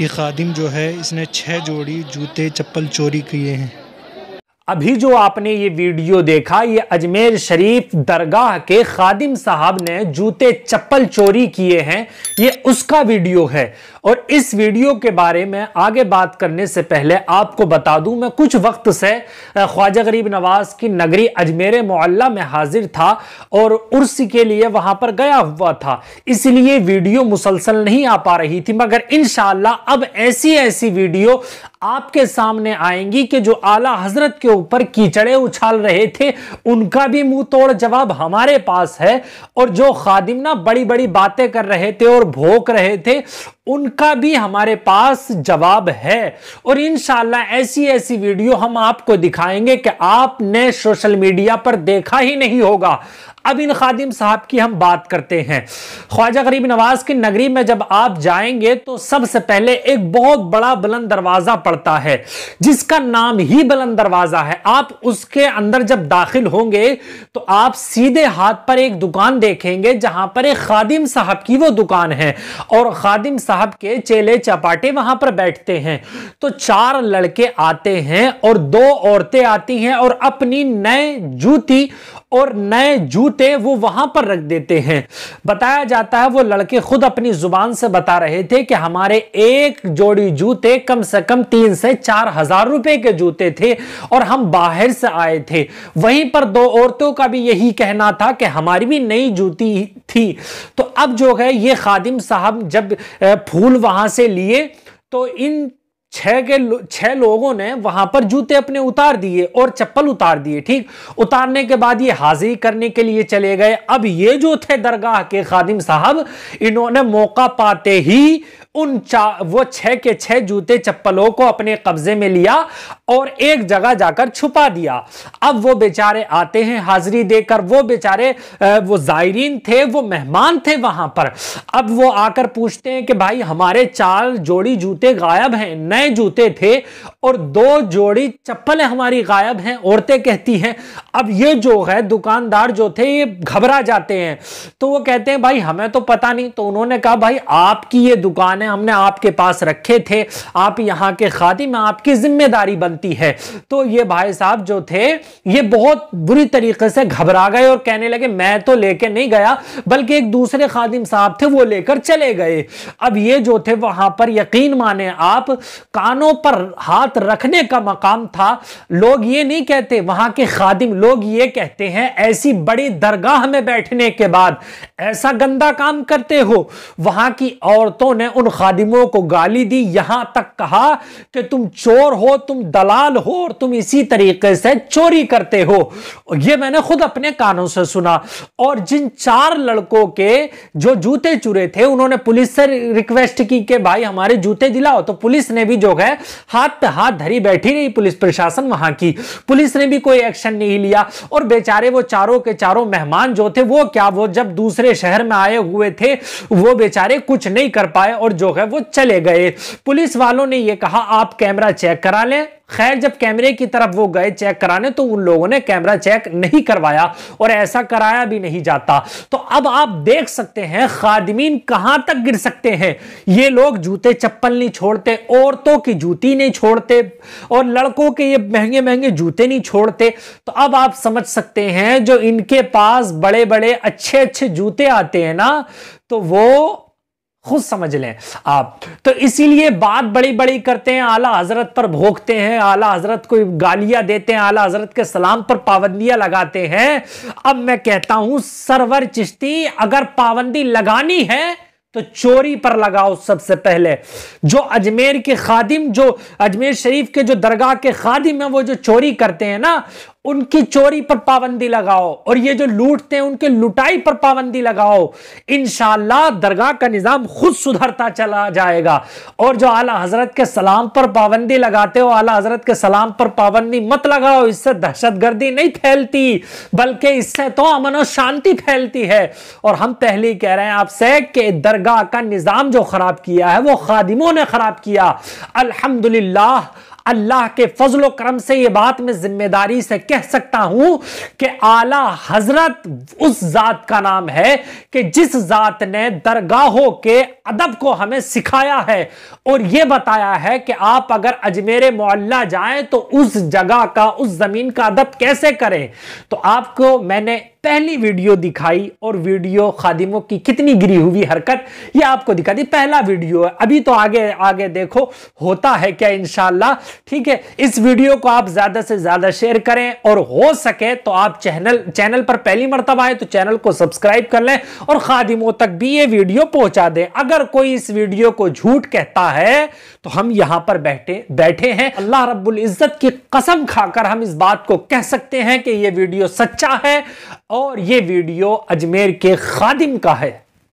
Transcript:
ये खादिम जो है इसने छः जोड़ी जूते चप्पल चोरी किए हैं अभी जो आपने ये वीडियो देखा ये अजमेर शरीफ दरगाह के खादिम साहब ने जूते चप्पल चोरी किए हैं ये उसका वीडियो है और इस वीडियो के बारे में आगे बात करने से पहले आपको बता दूं मैं कुछ वक्त से ख्वाजा गरीब नवाज की नगरी अजमेर मोहल्ला में हाजिर था और उर्स के लिए वहां पर गया हुआ था इसलिए वीडियो मुसलसल नहीं आ पा रही थी मगर इन अब ऐसी ऐसी वीडियो आपके सामने आएंगी कि जो आला हजरत के ऊपर कीचड़े उछाल रहे थे उनका भी मुंह तोड़ जवाब हमारे पास है और जो खादिम ना बड़ी बड़ी बातें कर रहे थे और भोंक रहे थे उन उनका भी हमारे पास जवाब है और इन ऐसी ऐसी वीडियो हम आपको दिखाएंगे कि आपने सोशल मीडिया पर देखा ही नहीं होगा अब इन खादिम साहब की हम बात करते हैं ख्वाजा गरीब नवाज की नगरी में जब आप जाएंगे तो सबसे पहले एक बहुत बड़ा बुलंद दरवाजा पड़ता है जिसका नाम ही बुलंद दरवाजा है आप उसके अंदर जब दाखिल होंगे तो आप सीधे हाथ पर एक दुकान देखेंगे जहां पर एक खादिम साहब की वो दुकान है और खादिम साहब के चेले चपाटे वहां पर बैठते हैं तो चार लड़के आते हैं और दो औरतें आती हैं और अपनी नए जूती और नए जूते वो वहां पर रख देते हैं बताया जाता है वो लड़के खुद अपनी जुबान से बता रहे थे कि हमारे एक जोड़ी जूते कम से कम तीन से चार हजार रुपए के जूते थे और हम बाहर से आए थे वहीं पर दो औरतों का भी यही कहना था कि हमारी भी नई जूती थी तो अब जो है ये खादिम साहब जब फूल वहां से लिए तो इन छह के लो, छह लोगों ने वहां पर जूते अपने उतार दिए और चप्पल उतार दिए ठीक उतारने के बाद ये हाजिरी करने के लिए चले गए अब ये जो थे दरगाह के खादिम साहब इन्होंने मौका पाते ही उन चा वो छह के छह जूते चप्पलों को अपने कब्जे में लिया और एक जगह जाकर छुपा दिया अब वो बेचारे आते हैं हाजिरी देकर वो बेचारे वो जायरीन थे वो मेहमान थे वहां पर अब वो आकर पूछते हैं कि भाई हमारे चार जोड़ी जूते गायब हैं नए जूते थे और दो जोड़ी चप्पलें हमारी गायब हैं औरतें कहती हैं अब ये जो है दुकानदार जो थे ये घबरा जाते हैं तो वो कहते हैं भाई हमें तो पता नहीं तो उन्होंने कहा भाई आपकी ये दुकान है हमने आपके पास रखे थे आप यहाँ के खादी में आपकी जिम्मेदारी बनती है तो ये भाई साहब जो थे ये बहुत बुरी तरीके से घबरा गए और कहने लगे मैं तो लेके नहीं गया बल्कि एक दूसरे खादिम साहब थे वो लेकर चले गए अब ये जो थे वहां पर यकीन माने आप कानों पर हाथ रखने का मकाम था लोग ये नहीं कहते वहां के खादिम लोग ये कहते हैं ऐसी बड़ी दरगाह में बैठने के बाद ऐसा गंदा काम करते हो वहां की औरतों ने उन खादिमों को गाली दी यहां तक कहा कि तुम चोर हो तुम दलाल हो और तुम इसी तरीके से चोरी करते हो यह मैंने खुद अपने कानों से सुना और जिन चार लड़कों के जो जूते चुरे थे उन्होंने पुलिस से रिक्वेस्ट की कि भाई हमारे जूते दिलाओ तो पुलिस ने भी जो है हाथ हाथ धरी बैठी रही पुलिस प्रशासन वहां की पुलिस ने भी कोई एक्शन नहीं लिया और बेचारे वो चारों के चारों मेहमान जो थे वो क्या वो जब दूसरे शहर में आए हुए थे वो बेचारे कुछ नहीं कर पाए और जो है वो चले गए पुलिस वालों ने ये कहा आप कैमरा चेक करा लें खैर जब कैमरे की तरफ वो गए चेक कराने तो उन लोगों ने कैमरा चेक नहीं करवाया और ऐसा कराया भी नहीं जाता तो अब आप देख सकते हैं खादमीन कहां तक गिर सकते हैं ये लोग जूते चप्पल नहीं छोड़ते औरतों की जूती नहीं छोड़ते और लड़कों के ये महंगे महंगे जूते नहीं छोड़ते तो अब आप समझ सकते हैं जो इनके पास बड़े बड़े अच्छे अच्छे जूते आते हैं ना तो वो खुद समझ लें आप तो इसीलिए बात बड़ी बड़ी करते हैं आला हजरत पर भोगते हैं आला हजरत को गालियां देते हैं आला हजरत के सलाम पर पाबंदियां लगाते हैं अब मैं कहता हूं सरवर चिश्ती अगर पाबंदी लगानी है तो चोरी पर लगाओ सबसे पहले जो अजमेर के खादिम जो अजमेर शरीफ के जो दरगाह के खादिम है वो जो चोरी करते हैं ना उनकी चोरी पर पाबंदी लगाओ और ये जो लूटते हैं उनके लुटाई पर पाबंदी लगाओ इनशाला दरगाह का निज़ाम खुद सुधरता चला जाएगा और जो आला हजरत के सलाम पर पाबंदी लगाते हो आला हजरत के सलाम पर पाबंदी मत लगाओ इससे दहशतगर्दी नहीं फैलती बल्कि इससे तो अमन और शांति फैलती है और हम पहले कह रहे हैं आपसे कि दरगाह का निज़ाम जो ख़राब किया है वो खादिमों ने ख़राब किया अलहमदुल्ला अल्लाह के फजल करम से यह बात मैं जिम्मेदारी से कह सकता हूं कि आला हजरत उस जात का नाम है कि जिस जात ने दरगाहों के अदब को हमें सिखाया है और यह बताया है कि आप अगर अजमेर मोहल्ला जाए तो उस जगह का उस जमीन का अदब कैसे करें तो आपको मैंने पहली वीडियो दिखाई और वीडियो खादिमों की कितनी गिरी हुई हरकत ये आपको दिखा दी पहला वीडियो है अभी तो आगे आगे देखो होता है क्या इनशाला ठीक है इस वीडियो को आप ज्यादा से ज्यादा शेयर करें और हो सके तो आप चैनल चैनल पर पहली मरतब आए तो चैनल को सब्सक्राइब कर लें और खादिमों तक भी ये वीडियो पहुंचा दें अगर कोई इस वीडियो को झूठ कहता है तो हम यहां पर बैठे बैठे हैं अल्लाह रब्बुल इज्जत की कसम खाकर हम इस बात को कह सकते हैं कि यह वीडियो सच्चा है और यह वीडियो अजमेर के खादिम का है